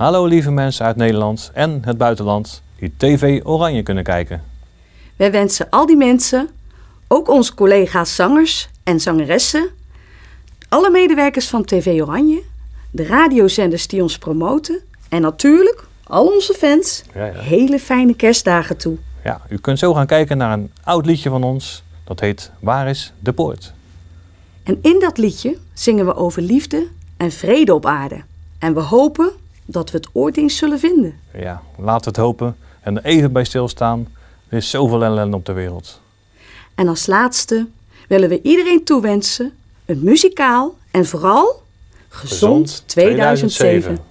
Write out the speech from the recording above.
Hallo lieve mensen uit Nederland en het buitenland die TV Oranje kunnen kijken. Wij wensen al die mensen, ook onze collega's zangers en zangeressen, alle medewerkers van TV Oranje, de radiozenders die ons promoten en natuurlijk al onze fans hele fijne kerstdagen toe. Ja, u kunt zo gaan kijken naar een oud liedje van ons dat heet Waar is de poort? En in dat liedje zingen we over liefde en vrede op aarde. En we hopen dat we het ooit eens zullen vinden. Ja, laten we het hopen en er even bij stilstaan. Er is zoveel ellende op de wereld. En als laatste willen we iedereen toewensen een muzikaal en vooral gezond, 2007.